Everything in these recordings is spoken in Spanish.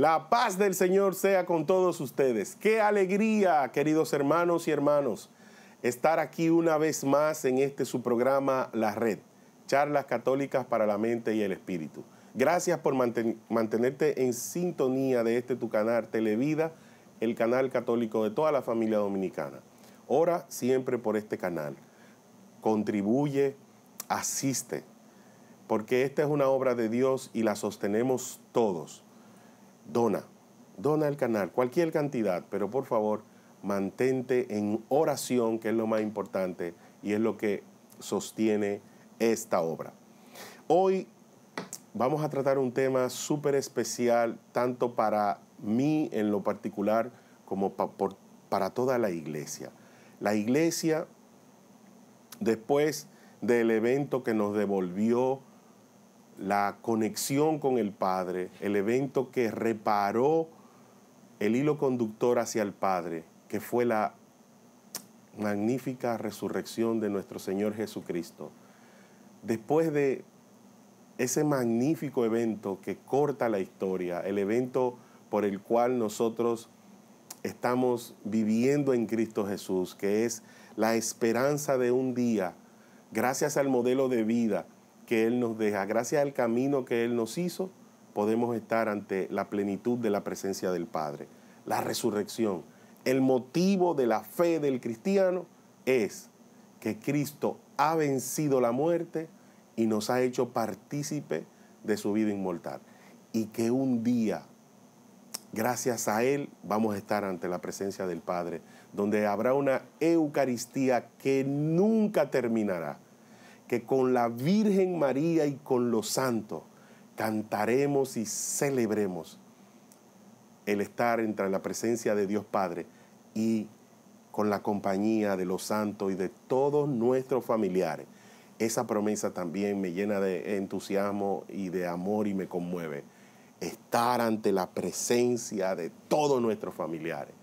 La paz del Señor sea con todos ustedes. Qué alegría, queridos hermanos y hermanos, estar aquí una vez más en este su programa La Red, charlas católicas para la mente y el espíritu. Gracias por mantenerte en sintonía de este tu canal Televida, el canal católico de toda la familia dominicana. Ora siempre por este canal. Contribuye, asiste, porque esta es una obra de Dios y la sostenemos todos dona, dona el canal, cualquier cantidad, pero por favor mantente en oración, que es lo más importante y es lo que sostiene esta obra. Hoy vamos a tratar un tema súper especial, tanto para mí en lo particular como para toda la iglesia. La iglesia, después del evento que nos devolvió la conexión con el Padre, el evento que reparó el hilo conductor hacia el Padre, que fue la magnífica resurrección de nuestro Señor Jesucristo. Después de ese magnífico evento que corta la historia, el evento por el cual nosotros estamos viviendo en Cristo Jesús, que es la esperanza de un día, gracias al modelo de vida, que Él nos deja, gracias al camino que Él nos hizo, podemos estar ante la plenitud de la presencia del Padre. La resurrección, el motivo de la fe del cristiano es que Cristo ha vencido la muerte y nos ha hecho partícipe de su vida inmortal. Y que un día, gracias a Él, vamos a estar ante la presencia del Padre, donde habrá una Eucaristía que nunca terminará que con la Virgen María y con los santos cantaremos y celebremos el estar entre la presencia de Dios Padre y con la compañía de los santos y de todos nuestros familiares. Esa promesa también me llena de entusiasmo y de amor y me conmueve. Estar ante la presencia de todos nuestros familiares.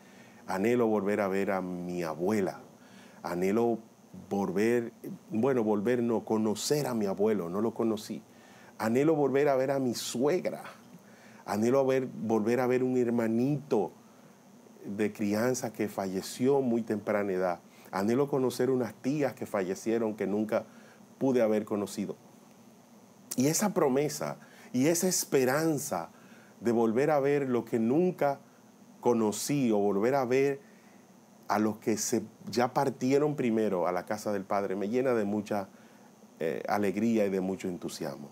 Anhelo volver a ver a mi abuela. Anhelo volver, bueno, volver no, conocer a mi abuelo, no lo conocí. Anhelo volver a ver a mi suegra. Anhelo ver, volver a ver un hermanito de crianza que falleció muy temprana edad. Anhelo conocer unas tías que fallecieron que nunca pude haber conocido. Y esa promesa y esa esperanza de volver a ver lo que nunca conocí o volver a ver a los que se ya partieron primero a la casa del Padre me llena de mucha eh, alegría y de mucho entusiasmo.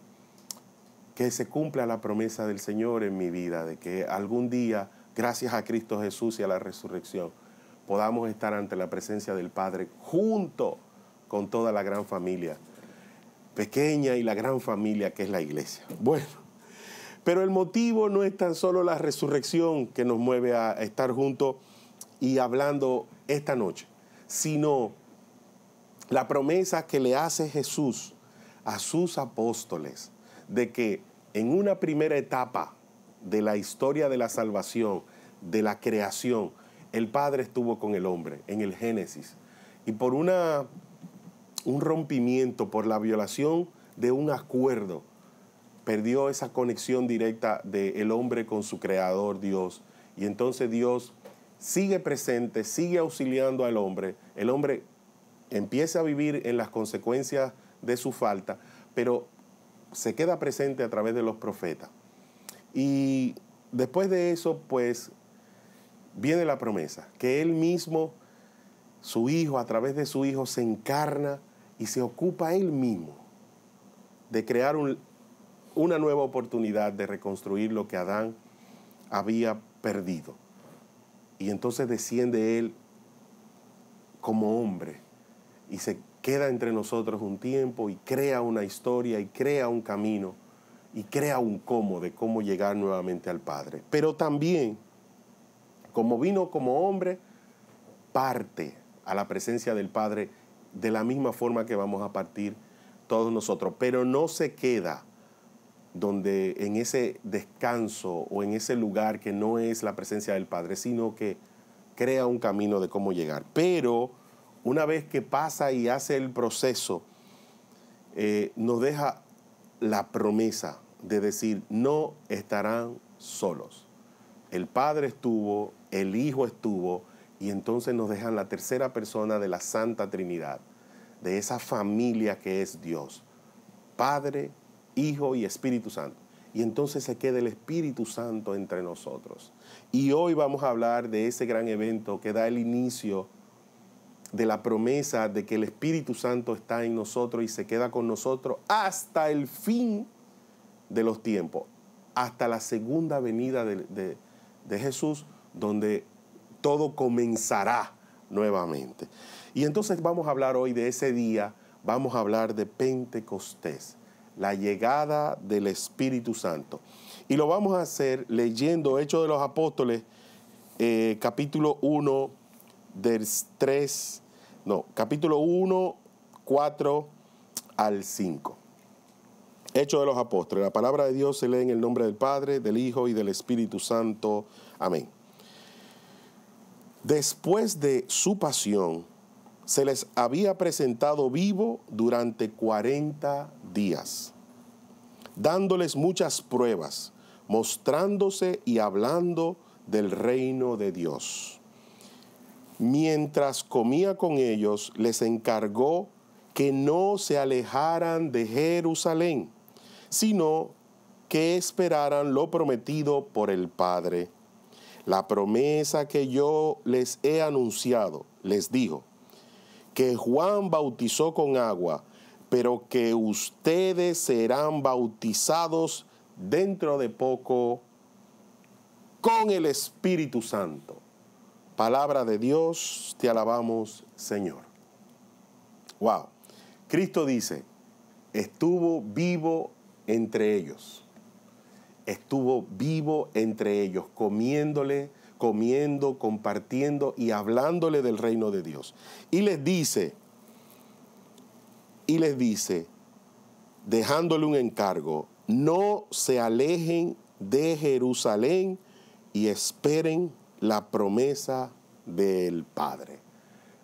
Que se cumpla la promesa del Señor en mi vida, de que algún día, gracias a Cristo Jesús y a la resurrección, podamos estar ante la presencia del Padre junto con toda la gran familia, pequeña y la gran familia que es la iglesia. Bueno, pero el motivo no es tan solo la resurrección que nos mueve a estar juntos, y hablando esta noche, sino la promesa que le hace Jesús a sus apóstoles de que en una primera etapa de la historia de la salvación, de la creación, el Padre estuvo con el hombre en el Génesis. Y por una, un rompimiento, por la violación de un acuerdo, perdió esa conexión directa del el hombre con su creador Dios. Y entonces Dios sigue presente, sigue auxiliando al hombre, el hombre empieza a vivir en las consecuencias de su falta, pero se queda presente a través de los profetas. Y después de eso, pues, viene la promesa, que él mismo, su hijo, a través de su hijo, se encarna y se ocupa él mismo de crear una nueva oportunidad de reconstruir lo que Adán había perdido. Y entonces desciende Él como hombre y se queda entre nosotros un tiempo y crea una historia y crea un camino y crea un cómo de cómo llegar nuevamente al Padre. Pero también, como vino como hombre, parte a la presencia del Padre de la misma forma que vamos a partir todos nosotros, pero no se queda donde en ese descanso o en ese lugar que no es la presencia del Padre, sino que crea un camino de cómo llegar. Pero una vez que pasa y hace el proceso, eh, nos deja la promesa de decir, no estarán solos. El Padre estuvo, el Hijo estuvo, y entonces nos dejan la tercera persona de la Santa Trinidad, de esa familia que es Dios, Padre, Hijo y Espíritu Santo. Y entonces se queda el Espíritu Santo entre nosotros. Y hoy vamos a hablar de ese gran evento que da el inicio de la promesa de que el Espíritu Santo está en nosotros y se queda con nosotros hasta el fin de los tiempos, hasta la segunda venida de, Jesús, donde todo comenzará nuevamente. Y entonces vamos a hablar hoy de ese día, vamos a hablar de Pentecostés la llegada del Espíritu Santo. Y lo vamos a hacer leyendo Hechos de los Apóstoles, eh, capítulo 1, del 3, no, capítulo 1, 4 al 5. Hechos de los Apóstoles. La palabra de Dios se lee en el nombre del Padre, del Hijo y del Espíritu Santo. Amén. Después de su pasión, se les había presentado vivo durante 40 días, dándoles muchas pruebas, mostrándose y hablando del reino de Dios. Mientras comía con ellos, les encargó que no se alejaran de Jerusalén, sino que esperaran lo prometido por el Padre. La promesa que yo les he anunciado, les dijo, que Juan bautizó con agua, pero que ustedes serán bautizados dentro de poco con el Espíritu Santo. Palabra de Dios, te alabamos Señor. Wow. Cristo dice, estuvo vivo entre ellos. Estuvo vivo entre ellos, comiéndole, comiendo, compartiendo y hablándole del reino de Dios. Y les dice, y les dice, dejándole un encargo, no se alejen de Jerusalén y esperen la promesa del Padre.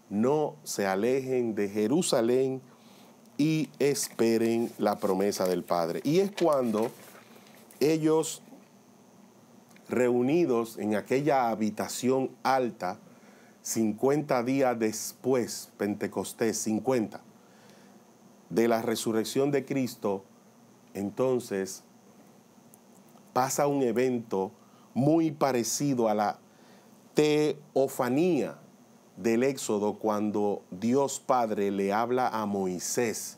No se alejen de Jerusalén y esperen la promesa del Padre. Y es cuando ellos reunidos en aquella habitación alta 50 días después, Pentecostés 50, de la resurrección de Cristo, entonces pasa un evento muy parecido a la teofanía del Éxodo cuando Dios Padre le habla a Moisés,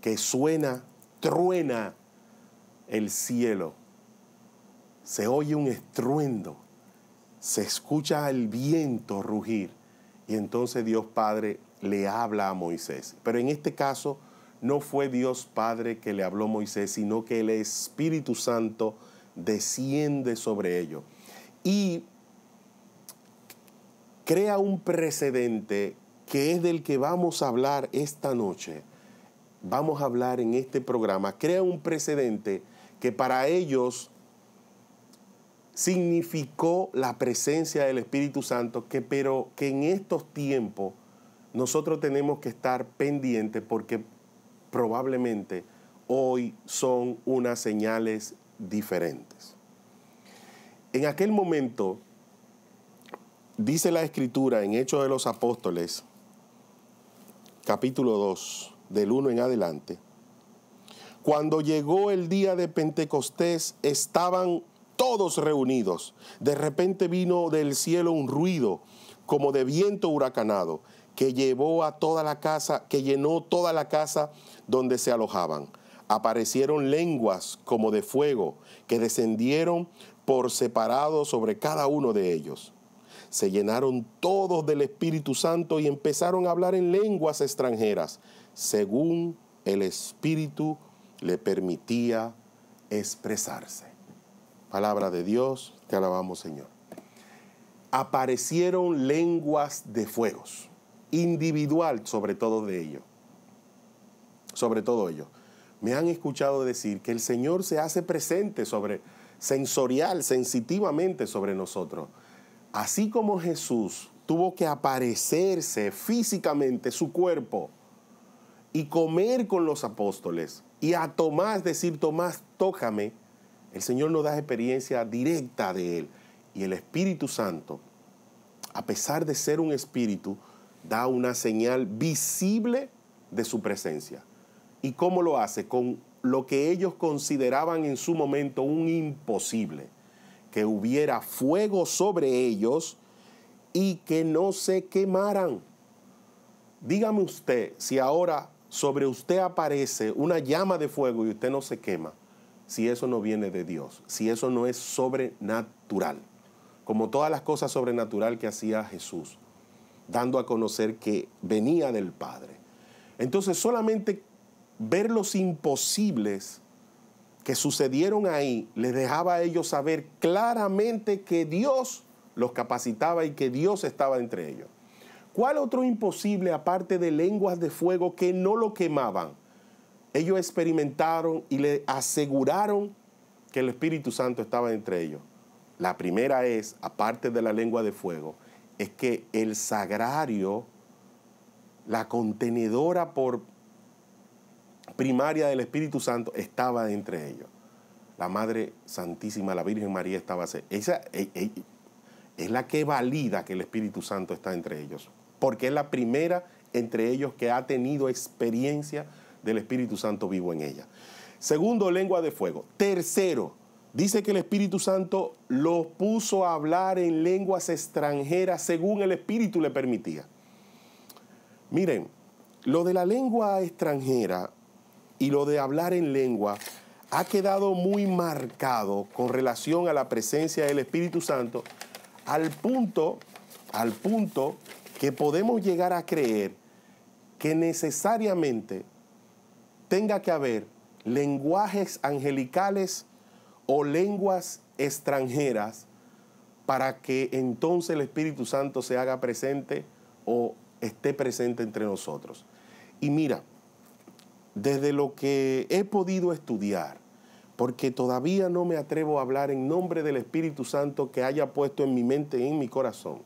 que suena, truena el cielo se oye un estruendo, se escucha el viento rugir y entonces Dios Padre le habla a Moisés. Pero en este caso no fue Dios Padre que le habló a Moisés, sino que el Espíritu Santo desciende sobre ellos y crea un precedente que es del que vamos a hablar esta noche. Vamos a hablar en este programa. Crea un precedente que para ellos significó la presencia del Espíritu Santo, que, pero que en estos tiempos nosotros tenemos que estar pendientes porque probablemente hoy son unas señales diferentes. En aquel momento, dice la escritura en Hechos de los Apóstoles, capítulo 2, del 1 en adelante, cuando llegó el día de Pentecostés, estaban todos reunidos. De repente vino del cielo un ruido como de viento huracanado que llevó a toda la casa, que llenó toda la casa donde se alojaban. Aparecieron lenguas como de fuego que descendieron por separado sobre cada uno de ellos. Se llenaron todos del Espíritu Santo y empezaron a hablar en lenguas extranjeras, según el Espíritu le permitía expresarse. Palabra de Dios, te alabamos Señor. Aparecieron lenguas de fuegos, individual sobre todo de ello. Sobre todo ello. Me han escuchado decir que el Señor se hace presente sobre, sensorial, sensitivamente sobre nosotros. Así como Jesús tuvo que aparecerse físicamente su cuerpo y comer con los apóstoles y a Tomás decir, Tomás, tócame, el Señor nos da experiencia directa de Él. Y el Espíritu Santo, a pesar de ser un espíritu, da una señal visible de su presencia. ¿Y cómo lo hace? Con lo que ellos consideraban en su momento un imposible, que hubiera fuego sobre ellos y que no se quemaran. Dígame usted si ahora sobre usted aparece una llama de fuego y usted no se quema si eso no viene de Dios, si eso no es sobrenatural, como todas las cosas sobrenatural que hacía Jesús, dando a conocer que venía del Padre. Entonces solamente ver los imposibles que sucedieron ahí les dejaba a ellos saber claramente que Dios los capacitaba y que Dios estaba entre ellos. ¿Cuál otro imposible aparte de lenguas de fuego que no lo quemaban? ellos experimentaron y le aseguraron que el Espíritu Santo estaba entre ellos. La primera es, aparte de la lengua de fuego, es que el sagrario, la contenedora por primaria del Espíritu Santo, estaba entre ellos. La Madre Santísima, la Virgen María estaba... Esa e, e, es la que valida que el Espíritu Santo está entre ellos, porque es la primera entre ellos que ha tenido experiencia del Espíritu Santo vivo en ella. Segundo, lengua de fuego. Tercero, dice que el Espíritu Santo los puso a hablar en lenguas extranjeras según el Espíritu le permitía. Miren, lo de la lengua extranjera y lo de hablar en lengua ha quedado muy marcado con relación a la presencia del Espíritu Santo al punto, al punto que podemos llegar a creer que necesariamente tenga que haber lenguajes angelicales o lenguas extranjeras para que entonces el Espíritu Santo se haga presente o esté presente entre nosotros. Y mira, desde lo que he podido estudiar, porque todavía no me atrevo a hablar en nombre del Espíritu Santo que haya puesto en mi mente y en mi corazón.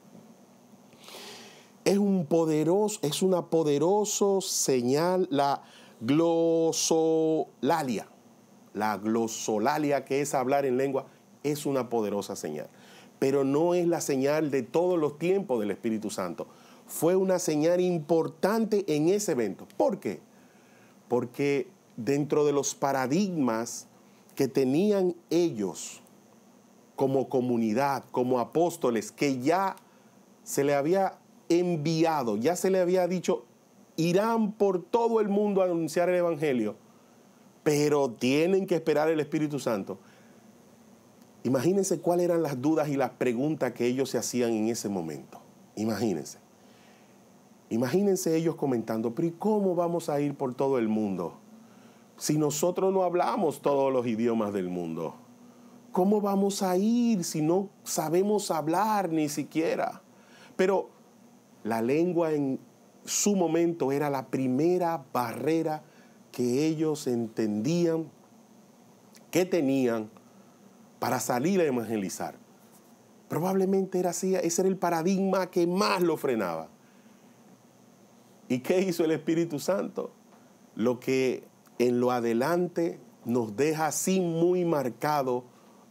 Es un poderoso, es una poderosa señal, la, glosolalia. La glosolalia, que es hablar en lengua, es una poderosa señal. Pero no es la señal de todos los tiempos del Espíritu Santo. Fue una señal importante en ese evento. ¿Por qué? Porque dentro de los paradigmas que tenían ellos como comunidad, como apóstoles, que ya se le había enviado, ya se le había dicho, irán por todo el mundo a anunciar el Evangelio, pero tienen que esperar el Espíritu Santo. Imagínense cuáles eran las dudas y las preguntas que ellos se hacían en ese momento. Imagínense. Imagínense ellos comentando, pero ¿y cómo vamos a ir por todo el mundo? Si nosotros no hablamos todos los idiomas del mundo, ¿cómo vamos a ir si no sabemos hablar ni siquiera? Pero la lengua en su momento era la primera barrera que ellos entendían que tenían para salir a evangelizar. Probablemente era así, ese era el paradigma que más lo frenaba. ¿Y qué hizo el Espíritu Santo? Lo que en lo adelante nos deja así muy marcado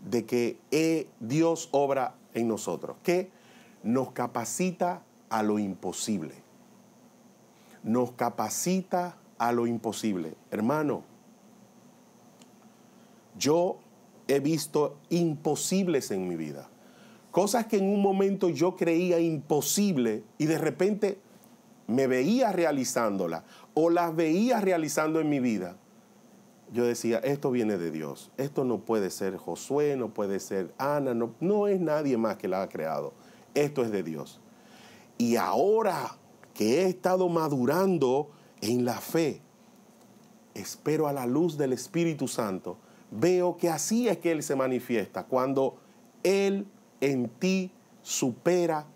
de que eh, Dios obra en nosotros, que nos capacita a lo imposible nos capacita a lo imposible. Hermano, yo he visto imposibles en mi vida. Cosas que en un momento yo creía imposible y de repente me veía realizándolas o las veía realizando en mi vida. Yo decía, esto viene de Dios, esto no puede ser Josué, no puede ser Ana, no, no es nadie más que la ha creado, esto es de Dios. Y ahora que he estado madurando en la fe, espero a la luz del Espíritu Santo, veo que así es que Él se manifiesta, cuando Él en ti supera,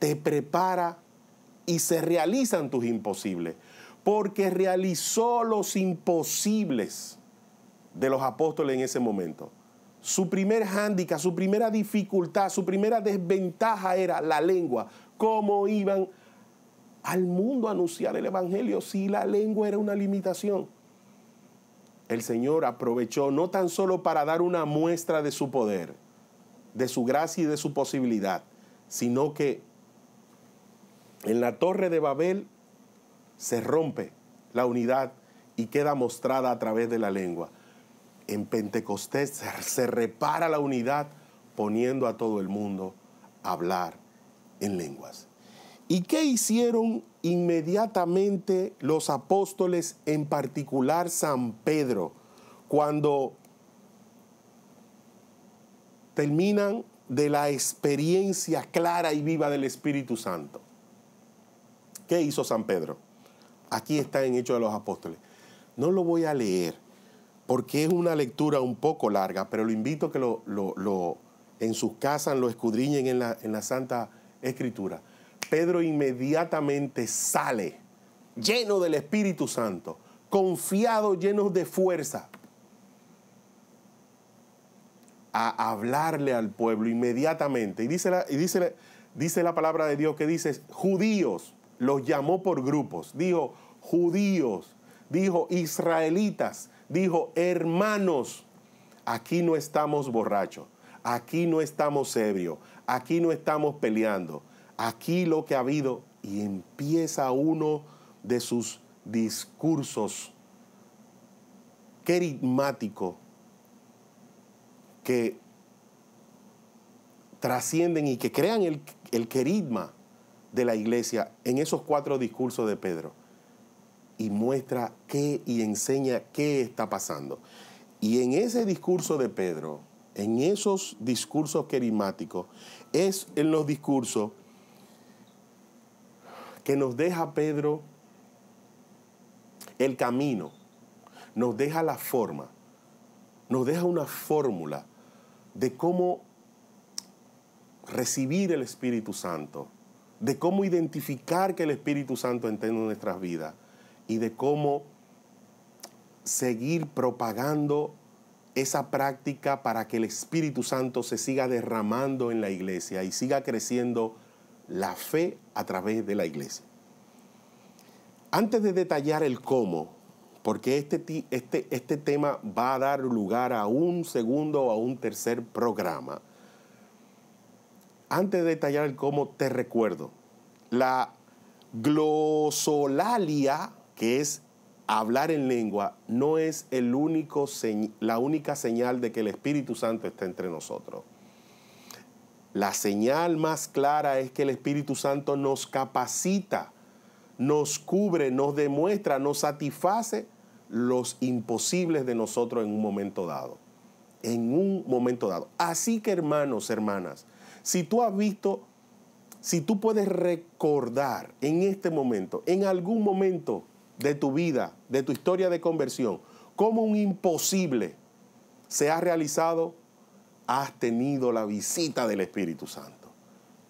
te prepara y se realizan tus imposibles, porque realizó los imposibles de los apóstoles en ese momento. Su primer hándicap, su primera dificultad, su primera desventaja era la lengua, cómo iban al mundo anunciar el Evangelio si la lengua era una limitación. El Señor aprovechó no tan solo para dar una muestra de su poder, de su gracia y de su posibilidad, sino que en la torre de Babel se rompe la unidad y queda mostrada a través de la lengua. En Pentecostés se repara la unidad poniendo a todo el mundo a hablar en lenguas. ¿Y qué hicieron inmediatamente los apóstoles, en particular San Pedro, cuando terminan de la experiencia clara y viva del Espíritu Santo? ¿Qué hizo San Pedro? Aquí está en Hechos de los Apóstoles. No lo voy a leer porque es una lectura un poco larga, pero lo invito a que lo, en sus casas lo escudriñen en la Santa Escritura. Pedro inmediatamente sale lleno del Espíritu Santo, confiado, lleno de fuerza, a hablarle al pueblo inmediatamente. Y dice la, y dice dice la palabra de Dios que dice, judíos, los llamó por grupos, dijo judíos, dijo israelitas, dijo hermanos, aquí no estamos borrachos, aquí no estamos ebrios, aquí no estamos peleando, aquí lo que ha habido y empieza uno de sus discursos querigmáticos que trascienden y que crean el, el querigma de la iglesia en esos cuatro discursos de Pedro y muestra qué y enseña qué está pasando. Y en ese discurso de Pedro, en esos discursos querigmáticos, es en los discursos que nos deja Pedro el camino, nos deja la forma, nos deja una fórmula de cómo recibir el Espíritu Santo, de cómo identificar que el Espíritu Santo entiende nuestras vidas y de cómo seguir propagando esa práctica para que el Espíritu Santo se siga derramando en la iglesia y siga creciendo la fe a través de la iglesia. Antes de detallar el cómo, porque este, este, este, tema va a dar lugar a un segundo o a un tercer programa, antes de detallar el cómo, te recuerdo, la glosolalia, que es hablar en lengua, no es el único la única señal de que el Espíritu Santo está entre nosotros. La señal más clara es que el Espíritu Santo nos capacita, nos cubre, nos demuestra, nos satisface los imposibles de nosotros en un momento dado. En un momento dado. Así que hermanos, hermanas, si tú has visto, si tú puedes recordar en este momento, en algún momento de tu vida, de tu historia de conversión, cómo un imposible se ha realizado has tenido la visita del Espíritu Santo.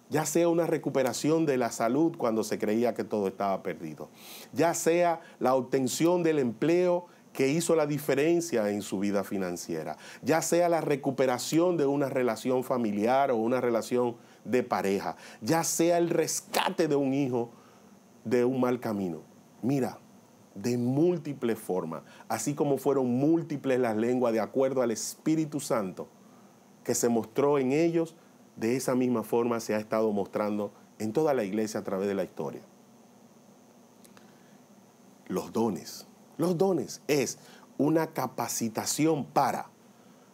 Ya sea una recuperación de la salud cuando se creía que todo estaba perdido. Ya sea la obtención del empleo que hizo la diferencia en su vida financiera, ya sea la recuperación de una relación familiar o una relación de pareja, ya sea el rescate de un hijo de un mal camino. Mira, de múltiples formas, así como fueron múltiples las lenguas de acuerdo al Espíritu Santo, que se mostró en ellos, de esa misma forma se ha estado mostrando en toda la iglesia a través de la historia. Los dones. Los dones es una capacitación para,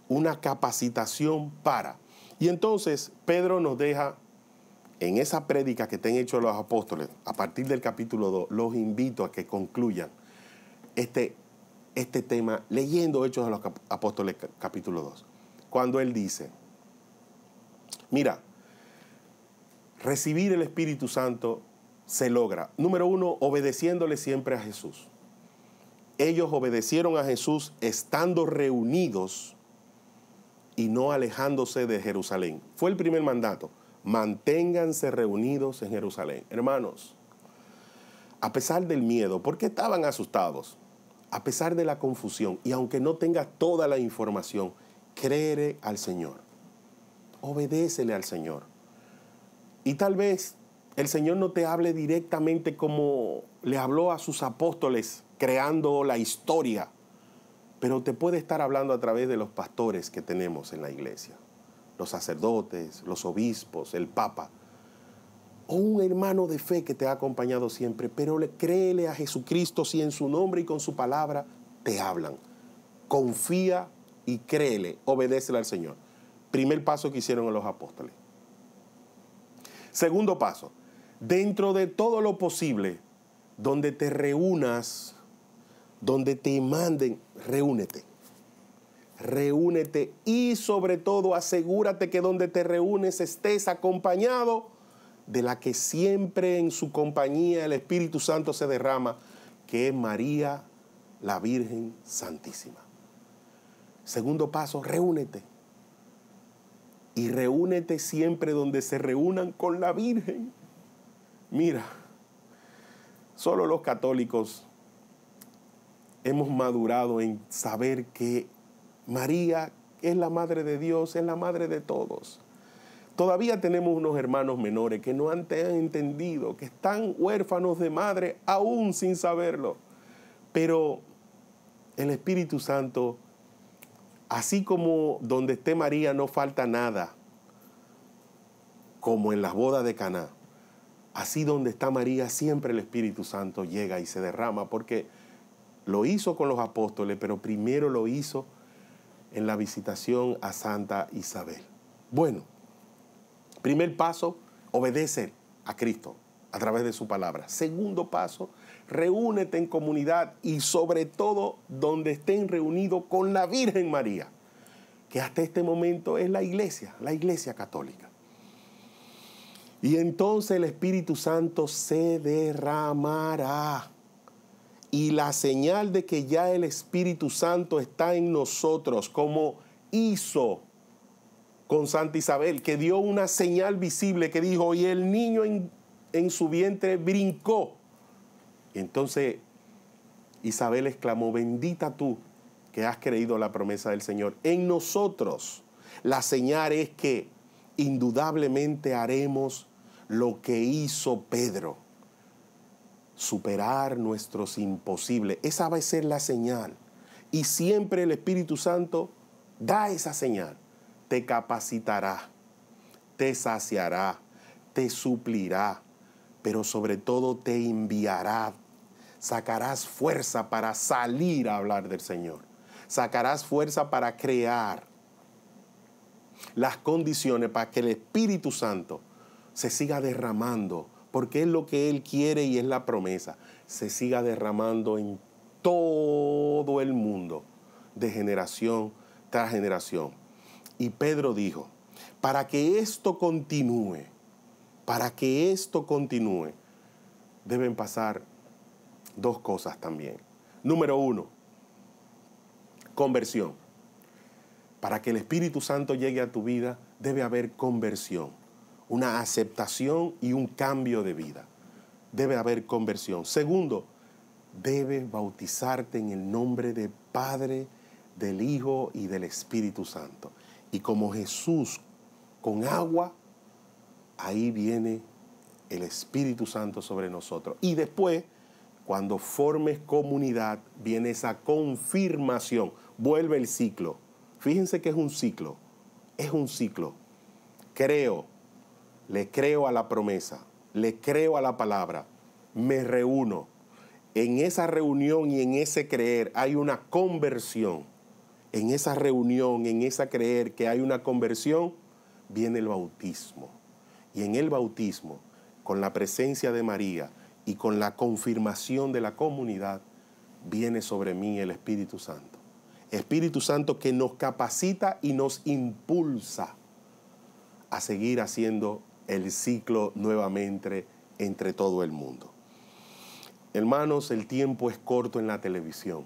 una capacitación para. Y entonces Pedro nos deja en esa prédica que te han hecho los apóstoles, a partir del capítulo 2, los invito a que concluyan este, este tema leyendo Hechos de los Apóstoles capítulo 2 cuando Él dice, mira, recibir el Espíritu Santo se logra, número uno, obedeciéndole siempre a Jesús. Ellos obedecieron a Jesús estando reunidos y no alejándose de Jerusalén. Fue el primer mandato. Manténganse reunidos en Jerusalén. Hermanos, a pesar del miedo, ¿por qué estaban asustados? A pesar de la confusión, y aunque no tenga toda la información, créele al Señor, obedécele al Señor. Y tal vez el Señor no te hable directamente como le habló a sus apóstoles creando la historia, pero te puede estar hablando a través de los pastores que tenemos en la iglesia, los sacerdotes, los obispos, el Papa, o un hermano de fe que te ha acompañado siempre, pero créele a Jesucristo si en su nombre y con su palabra te hablan. Confía y créele, obedécele al Señor. Primer paso que hicieron los apóstoles. Segundo paso, dentro de todo lo posible, donde te reúnas, donde te manden, reúnete. Reúnete y sobre todo asegúrate que donde te reúnes estés acompañado de la que siempre en su compañía el Espíritu Santo se derrama, que es María la Virgen Santísima. Segundo paso, reúnete. Y reúnete siempre donde se reúnan con la Virgen. Mira, solo los católicos hemos madurado en saber que María es la madre de Dios, es la madre de todos. Todavía tenemos unos hermanos menores que no han entendido, que están huérfanos de madre aún sin saberlo. Pero el Espíritu Santo Así como donde esté María no falta nada, como en las bodas de Caná, así donde está María siempre el Espíritu Santo llega y se derrama, porque lo hizo con los apóstoles, pero primero lo hizo en la visitación a Santa Isabel. Bueno, primer paso, obedecer a Cristo a través de su palabra. Segundo paso, reúnete en comunidad y sobre todo donde estén reunidos con la Virgen María, que hasta este momento es la iglesia, la iglesia católica. Y entonces el Espíritu Santo se derramará. Y la señal de que ya el Espíritu Santo está en nosotros, como hizo con Santa Isabel, que dio una señal visible que dijo, y el niño en, en su vientre brincó entonces Isabel exclamó, bendita tú que has creído la promesa del Señor. En nosotros la señal es que indudablemente haremos lo que hizo Pedro, superar nuestros imposibles. Esa va a ser la señal. Y siempre el Espíritu Santo da esa señal. Te capacitará, te saciará, te suplirá, pero sobre todo te enviará sacarás fuerza para salir a hablar del Señor. Sacarás fuerza para crear las condiciones para que el Espíritu Santo se siga derramando, porque es lo que Él quiere y es la promesa, se siga derramando en todo el mundo, de generación tras generación. Y Pedro dijo, para que esto continúe, para que esto continúe, deben pasar dos cosas también. Número uno, conversión. Para que el Espíritu Santo llegue a tu vida debe haber conversión, una aceptación y un cambio de vida. Debe haber conversión. Segundo, debes bautizarte en el nombre del Padre, del Hijo y del Espíritu Santo. Y como Jesús con agua, ahí viene el Espíritu Santo sobre nosotros. Y después cuando formes comunidad, viene esa confirmación, vuelve el ciclo. Fíjense que es un ciclo, es un ciclo. Creo, le creo a la promesa, le creo a la palabra, me reúno. En esa reunión y en ese creer hay una conversión. En esa reunión, en esa creer que hay una conversión, viene el bautismo. Y en el bautismo, con la presencia de María, y con la confirmación de la comunidad viene sobre mí el Espíritu Santo. Espíritu Santo que nos capacita y nos impulsa a seguir haciendo el ciclo nuevamente entre todo el mundo. Hermanos, el tiempo es corto en la televisión,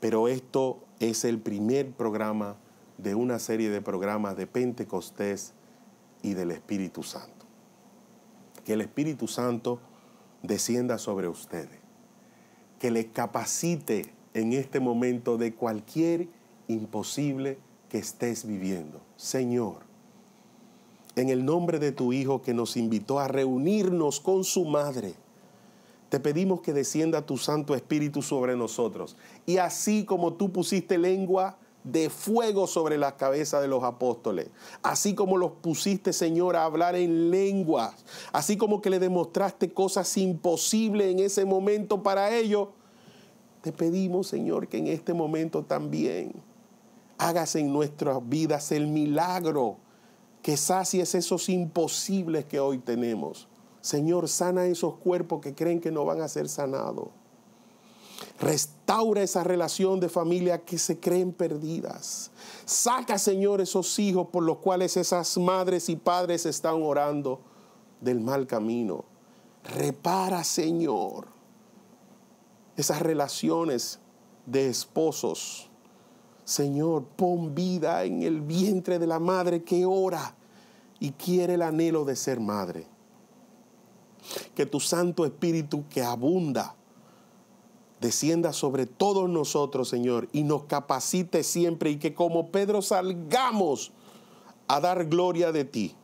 pero esto es el primer programa de una serie de programas de Pentecostés y del Espíritu Santo. Que el Espíritu Santo descienda sobre ustedes, que le capacite en este momento de cualquier imposible que estés viviendo. Señor, en el nombre de tu Hijo que nos invitó a reunirnos con su Madre, te pedimos que descienda tu Santo Espíritu sobre nosotros. Y así como tú pusiste lengua de fuego sobre las cabezas de los apóstoles, así como los pusiste, Señor, a hablar en lenguas, así como que le demostraste cosas imposibles en ese momento para ellos. Te pedimos, Señor, que en este momento también hagas en nuestras vidas el milagro que sacies esos imposibles que hoy tenemos. Señor, sana esos cuerpos que creen que no van a ser sanados restaura esa relación de familia que se creen perdidas. Saca, Señor, esos hijos por los cuales esas madres y padres están orando del mal camino. Repara, Señor, esas relaciones de esposos. Señor, pon vida en el vientre de la madre que ora y quiere el anhelo de ser madre. Que tu Santo Espíritu que abunda descienda sobre todos nosotros, Señor, y nos capacite siempre y que como Pedro salgamos a dar gloria de ti.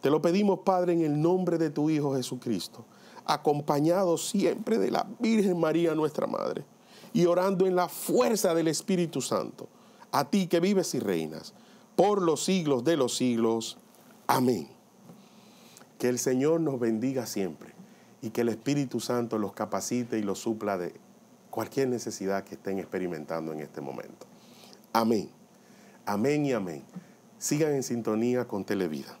Te lo pedimos, Padre, en el nombre de tu Hijo Jesucristo, acompañado siempre de la Virgen María, nuestra Madre, y orando en la fuerza del Espíritu Santo, a ti que vives y reinas, por los siglos de los siglos. Amén. Que el Señor nos bendiga siempre y que el Espíritu Santo los capacite y los supla de cualquier necesidad que estén experimentando en este momento. Amén. Amén y amén. Sigan en sintonía con Televida,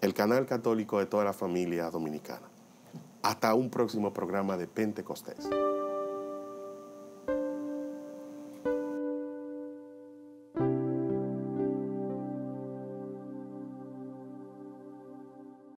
el canal católico de toda la familia dominicana. Hasta un próximo programa de Pentecostés.